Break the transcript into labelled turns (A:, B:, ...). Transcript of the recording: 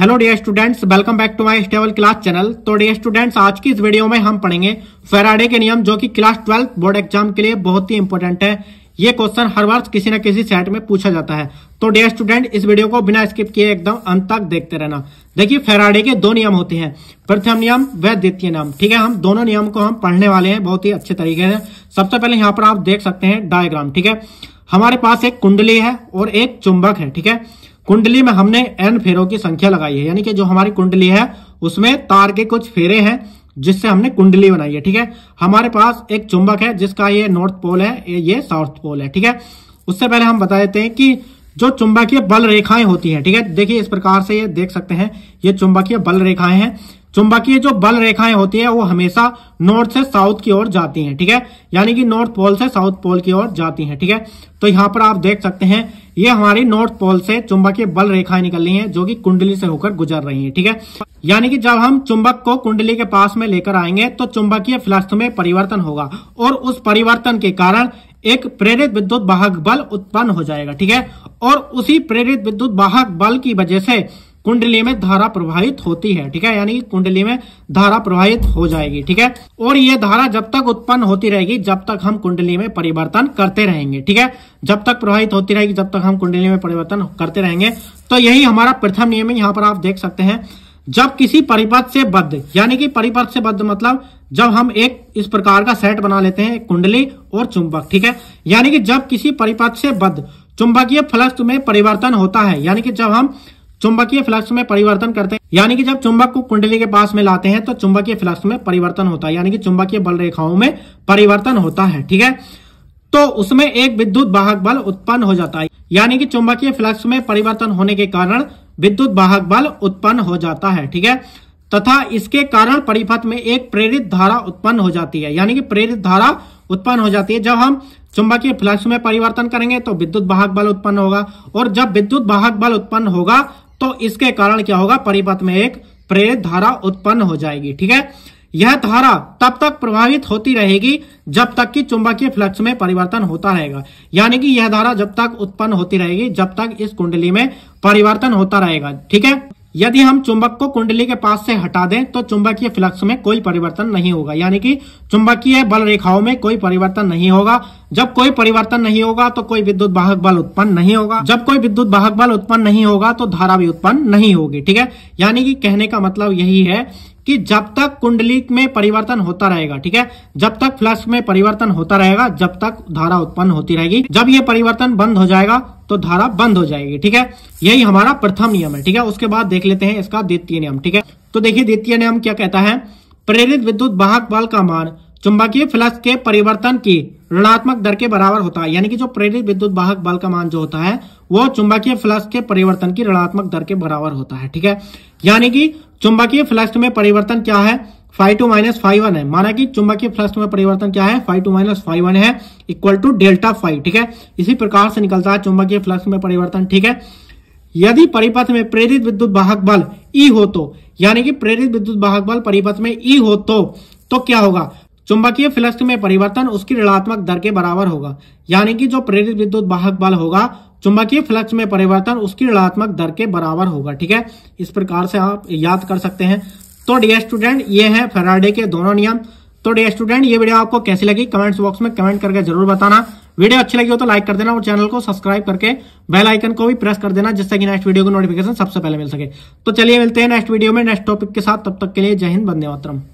A: hello dear students welcome back to my stable class channel तो dear students आज की इस वीडियो में हम पढ़ेंगे फेराडे के नियम जो कि क्लास ट्वेल्थ बोर्ड एग्जाम के लिए बहुत ही इंपॉर्टेंट है ये क्वेश्चन हर वर्ष किसी न किसी सेट में पूछा जाता है तो डियर स्टूडेंट इस वीडियो को बिना स्किप किए एकदम अंत तक देखते रहना देखिए फेराडे के दो नियम होते हैं प्रथम नियम व द्वितीय नियम ठीक है हम दोनों नियम को हम पढ़ने वाले हैं बहुत ही अच्छे तरीके से सबसे पहले यहाँ पर आप देख सकते हैं डायग्राम ठीक है हमारे पास एक कुंडली है और एक चुंबक है ठीक है कुंडली में हमने एन फेरों की संख्या लगाई है यानी कि जो हमारी कुंडली है उसमें तार के कुछ फेरे हैं जिससे हमने कुंडली बनाई है ठीक है हमारे पास एक चुंबक है जिसका ये नॉर्थ पोल है ये साउथ पोल है ठीक है उससे पहले हम बता देते हैं कि जो चुंबकीय बल रेखाएं होती हैं ठीक है देखिए इस प्रकार से ये देख सकते हैं ये चुंबकीय बल रेखाएं हैं चुंबकीय जो बल रेखाएं होती है वो हमेशा नॉर्थ से साउथ की ओर जाती हैं ठीक है यानी कि नॉर्थ पोल से साउथ पोल की ओर जाती हैं ठीक है तो यहाँ पर आप देख सकते हैं ये हमारी नॉर्थ पोल से चुंबकीय बल रेखाएं निकल रही हैं जो कि कुंडली से होकर गुजर रही हैं ठीक है यानी कि जब हम चुंबक को कुंडली के पास में लेकर आएंगे तो चुंबकीय फ्लस्थ में परिवर्तन होगा और उस परिवर्तन के कारण एक प्रेरित विद्युत बाहक बल उत्पन्न हो जाएगा ठीक है और उसी प्रेरित विद्युत वाहक बल की वजह से कुंडली में धारा प्रवाहित होती है ठीक है यानी कुंडली में धारा प्रवाहित हो जाएगी ठीक है और ये धारा जब तक उत्पन्न होती रहेगी जब तक हम कुंडली में परिवर्तन करते रहेंगे ठीक है जब तक प्रवाहित होती रहेगी जब तक हम कुंडली में परिवर्तन करते रहेंगे तो यही हमारा प्रथम नियम है यहाँ पर आप देख सकते हैं जब किसी परिपथ से बद्ध यानी कि परिपथ से बद्ध मतलब जब हम एक इस प्रकार का सेट बना लेते हैं कुंडली और चुंबक ठीक है यानी कि जब किसी परिपथ से बद्ध चुंबकीय फलस्त में परिवर्तन होता है यानी कि जब हम चुंबकीय फ्लक्स में परिवर्तन करते हैं यानी कि जब चुंबक को कुंडली के पास में लाते हैं तो चुंबकीय फ्लक्स में परिवर्तन होता है यानी कि चुंबकीय बल रेखाओं में परिवर्तन होता है ठीक है तो उसमें एक विद्युत वाहक बल उत्पन्न हो जाता है यानी कि चुंबकीय फ्लक्स में परिवर्तन होने के कारण विद्युत वाहक बल उत्पन्न हो जाता है ठीक है तथा इसके कारण परिपथ में एक प्रेरित धारा उत्पन्न हो जाती है यानी कि प्रेरित धारा उत्पन्न हो जाती है जब हम चुंबकीय फ्लक्स में परिवर्तन करेंगे तो विद्युत वाहक बल उत्पन्न होगा और जब विद्युत वाहक बल उत्पन्न होगा तो इसके कारण क्या होगा परिपथ में एक प्रेरित धारा उत्पन्न हो जाएगी ठीक है यह धारा तब तक प्रभावित होती रहेगी जब तक कि चुंबकीय फ्लक्स में परिवर्तन होता रहेगा यानी कि यह धारा जब तक उत्पन्न होती रहेगी जब तक इस कुंडली में परिवर्तन होता रहेगा ठीक है यदि हम चुंबक को कुंडली के पास से हटा दें तो चुंबकीय फ्लक्स में कोई परिवर्तन नहीं होगा यानी कि चुंबकीय बल रेखाओं में कोई परिवर्तन नहीं होगा जब कोई परिवर्तन नहीं होगा तो कोई विद्युत वाहक बल उत्पन्न नहीं होगा जब कोई विद्युत वाहक बल उत्पन्न नहीं होगा तो धारा भी उत्पन्न नहीं होगी ठीक है यानी कि कहने का मतलब यही है कि जब तक कुंडली में परिवर्तन होता रहेगा ठीक है जब तक फ्लक्स में परिवर्तन होता रहेगा जब तक धारा उत्पन्न होती रहेगी जब ये परिवर्तन बंद हो जाएगा तो धारा बंद हो जाएगी ठीक है यही हमारा प्रथम नियम है ठीक है उसके बाद देख लेते हैं इसका द्वितीय नियम ठीक है तो देखिए द्वितीय नियम क्या कहता है प्रेरित विद्युत वाहक बल का मान चुंबकीय फ्लक्स के परिवर्तन की ऋणात्मक दर के बराबर होता है यानी कि जो प्रेरित विद्युत वाहक बल का मान जो होता है वो चुंबकीय फ्लक्स के परिवर्तन की ऋणात्मक दर के बराबर होता है ठीक है यानी कि चुंबकीय फ्लक्स में परिवर्तन क्या है five two minus five one है माना कि चुंबकीय फ्लक्स में परिवर्तन क्या है five two minus five one है इक्वल टू डेल्टा फाइव ठीक है इसी प्रकार से निकलता है चुंबकीय फ्लक्स में परिवर्तन ठीक है यदि परिपथ में प्रेरित विद्युत वाहक बल ई e हो तो यानी कि प्रेरित विद्युत वाहक बल परिपथ में ई e हो तो तो क्या होगा चुंबकीय फ्लक्स में परिवर्तन उसकी ऋणात्मक दर के बराबर होगा यानी कि जो प्रेरित विद्युत वाहक बल होगा चुंबकीय फ्लक्स में परिवर्तन उसकी ऋणात्मक दर के बराबर होगा ठीक है इस प्रकार से आप याद कर सकते हैं तो डे स्टूडेंट ये है फेराडे के दोनों नियम तो डियर स्टूडेंट ये वीडियो आपको कैसी लगी कमेंट्स बॉक्स में कमेंट करके जरूर बताना वीडियो अच्छी लगी हो तो लाइक कर देना और चैनल को सब्सक्राइब करके बेल आइकन को भी प्रेस कर देना जिससे कि नेक्स्ट वीडियो को नोटिफिकेशन सबसे पहले मिल सके तो चलिए मिलते हैं नेक्स्ट वीडियो में नेक्स्ट टॉपिक के साथ तब तक के लिए जय हिंद बंदे मातरम